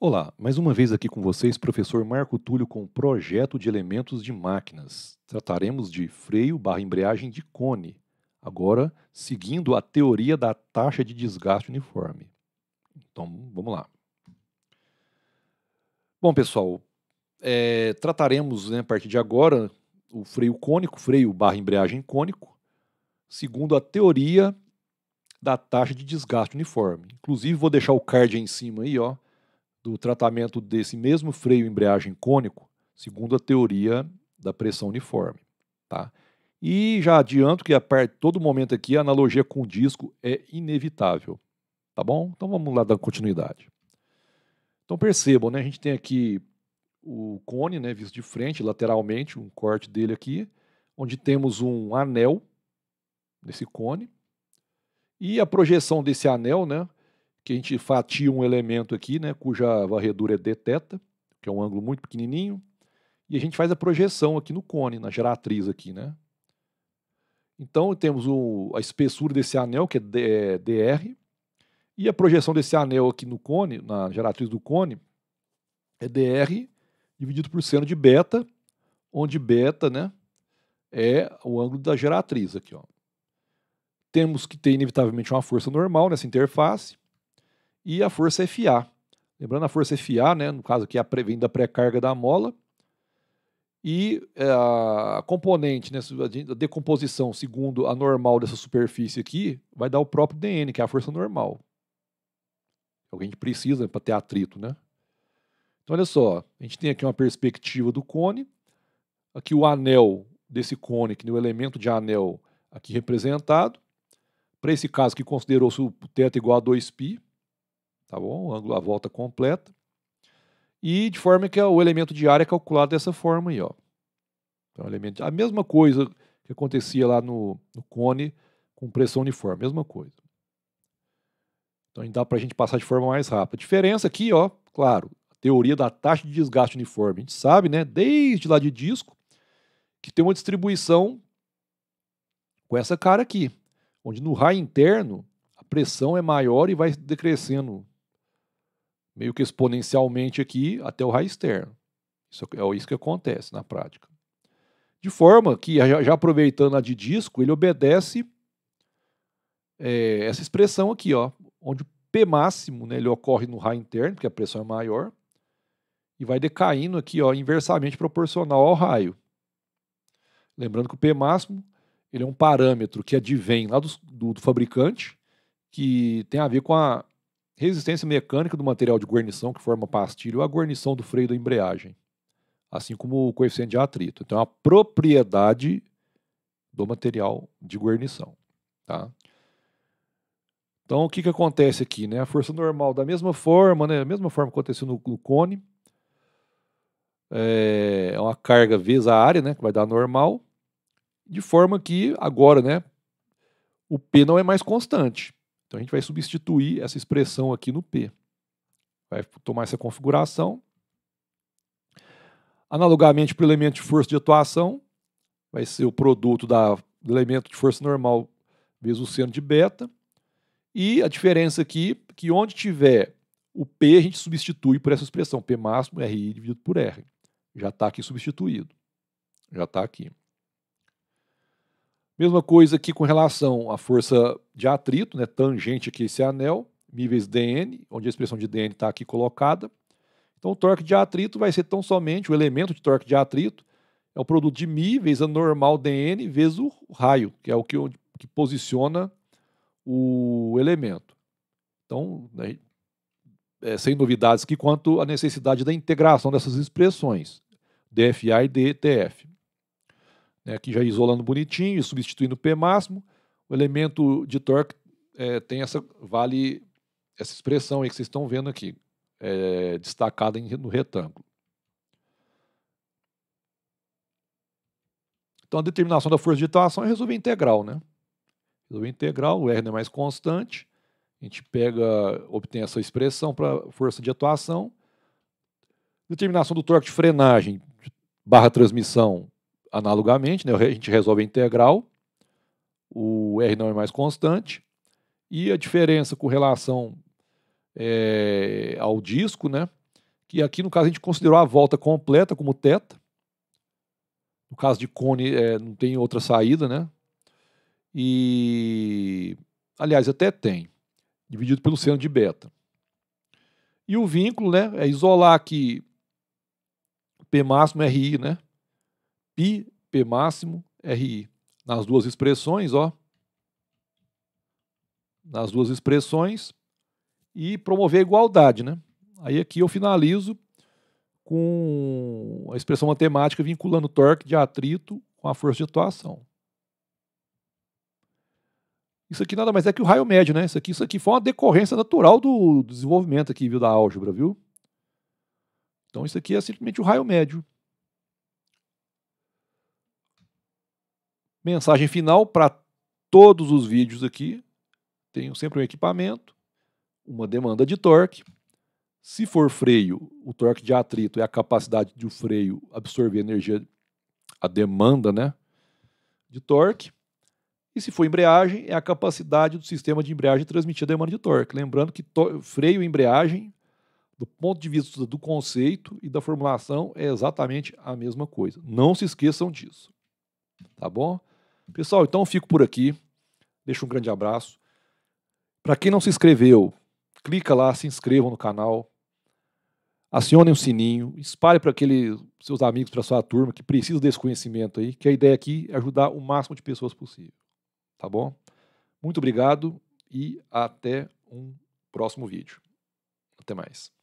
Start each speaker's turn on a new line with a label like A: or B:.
A: Olá, mais uma vez aqui com vocês, professor Marco Túlio com o projeto de elementos de máquinas. Trataremos de freio barra embreagem de cone, agora seguindo a teoria da taxa de desgaste uniforme. Então, vamos lá. Bom, pessoal, é, trataremos né, a partir de agora o freio cônico, freio barra embreagem cônico, segundo a teoria da taxa de desgaste uniforme. Inclusive, vou deixar o card aí em cima aí, ó, do tratamento desse mesmo freio embreagem cônico, segundo a teoria da pressão uniforme. Tá? E já adianto que a parte, todo momento aqui a analogia com o disco é inevitável. Tá bom? Então vamos lá dar continuidade. Então percebam, né, a gente tem aqui o cone né, visto de frente, lateralmente, um corte dele aqui, onde temos um anel nesse cone. E a projeção desse anel né, que a gente fatia um elemento aqui, né, cuja varredura é dθ, que é um ângulo muito pequenininho, e a gente faz a projeção aqui no cone, na geratriz aqui, né? Então temos o, a espessura desse anel, que é, D, é dr, e a projeção desse anel aqui no cone, na geratriz do cone, é dr dividido por seno de beta, onde beta, né, é o ângulo da geratriz aqui, ó. Temos que ter inevitavelmente uma força normal nessa interface e a força FA. Lembrando, a força FA, né, no caso aqui, é a vem da pré-carga da mola, e é, a componente, né, a decomposição segundo a normal dessa superfície aqui, vai dar o próprio dN, que é a força normal. É o que a gente precisa para ter atrito, né? Então, olha só, a gente tem aqui uma perspectiva do cone, aqui o anel desse cone, que é o elemento de anel aqui representado. Para esse caso que considerou-se o teto igual a 2π, tá bom? O ângulo à volta completa. E de forma que é o elemento de área é calculado dessa forma aí, ó. Então, elemento, a mesma coisa que acontecia lá no, no cone com pressão uniforme, mesma coisa. Então, dá para a gente passar de forma mais rápida. A diferença aqui, ó, claro, a teoria da taxa de desgaste uniforme. A gente sabe, né, desde lá de disco, que tem uma distribuição com essa cara aqui, onde no raio interno a pressão é maior e vai decrescendo meio que exponencialmente aqui até o raio externo. Isso é, é isso que acontece na prática. De forma que, já aproveitando a de disco, ele obedece é, essa expressão aqui, ó, onde o P máximo né, ele ocorre no raio interno, porque a pressão é maior, e vai decaindo aqui ó, inversamente proporcional ao raio. Lembrando que o P máximo ele é um parâmetro que advém lá do, do, do fabricante, que tem a ver com a Resistência mecânica do material de guarnição que forma pastilha ou a guarnição do freio da embreagem, assim como o coeficiente de atrito. Então, é a propriedade do material de guarnição. Tá? Então, o que, que acontece aqui? Né? A força normal, da mesma forma, né? a mesma forma que aconteceu no, no cone, eh, é uma carga vezes a área, né, que vai dar normal, de forma que agora, né, o P não é mais constante. Então a gente vai substituir essa expressão aqui no P. Vai tomar essa configuração. Analogamente para o elemento de força de atuação, vai ser o produto da, do elemento de força normal vezes o seno de beta. E a diferença aqui é que onde tiver o P, a gente substitui por essa expressão, P máximo RI dividido por R. Já está aqui substituído. Já está aqui. Mesma coisa aqui com relação à força de atrito, né, tangente aqui esse anel, níveis dN, onde a expressão de dN está aqui colocada. Então o torque de atrito vai ser tão somente o elemento de torque de atrito, é o produto de μ vezes a normal dN vezes o raio, que é o que, que posiciona o elemento. Então, né, é, sem novidades aqui quanto à necessidade da integração dessas expressões, DFA e DTF né, aqui já isolando bonitinho e substituindo P máximo, o elemento de torque é, tem essa vale essa expressão aí que vocês estão vendo aqui, é, destacada em, no retângulo. Então a determinação da força de tração é resolver integral, né? Resolver integral, o R não é mais constante, a gente pega, obtém essa expressão para força de atuação. Determinação do torque de frenagem barra transmissão analogamente, né, a gente resolve a integral, o R não é mais constante, e a diferença com relação é, ao disco, né, que aqui no caso a gente considerou a volta completa como teta, no caso de cone é, não tem outra saída, né, e aliás até tem, dividido pelo seno de beta. E o vínculo, né, é isolar aqui P máximo RI, né, π, P máximo, RI. Nas duas expressões, ó. Nas duas expressões. E promover a igualdade, né? Aí aqui eu finalizo com a expressão matemática vinculando torque de atrito com a força de atuação. Isso aqui nada mais é que o raio médio, né? Isso aqui, isso aqui foi uma decorrência natural do desenvolvimento aqui, viu, da álgebra, viu? Então isso aqui é simplesmente o raio médio. Mensagem final para todos os vídeos aqui. Tenho sempre um equipamento, uma demanda de torque. Se for freio, o torque de atrito é a capacidade de o freio absorver energia, a demanda né, de torque. E se for embreagem, é a capacidade do sistema de embreagem transmitir a demanda de torque. Lembrando que to freio e embreagem, do ponto de vista do conceito e da formulação, é exatamente a mesma coisa. Não se esqueçam disso. Tá bom? Pessoal, então eu fico por aqui. Deixo um grande abraço. Para quem não se inscreveu, clica lá, se inscreva no canal, acionem o sininho, espalhe para aqueles seus amigos, para sua turma que precisa desse conhecimento aí, que a ideia aqui é ajudar o máximo de pessoas possível. Tá bom? Muito obrigado e até um próximo vídeo. Até mais.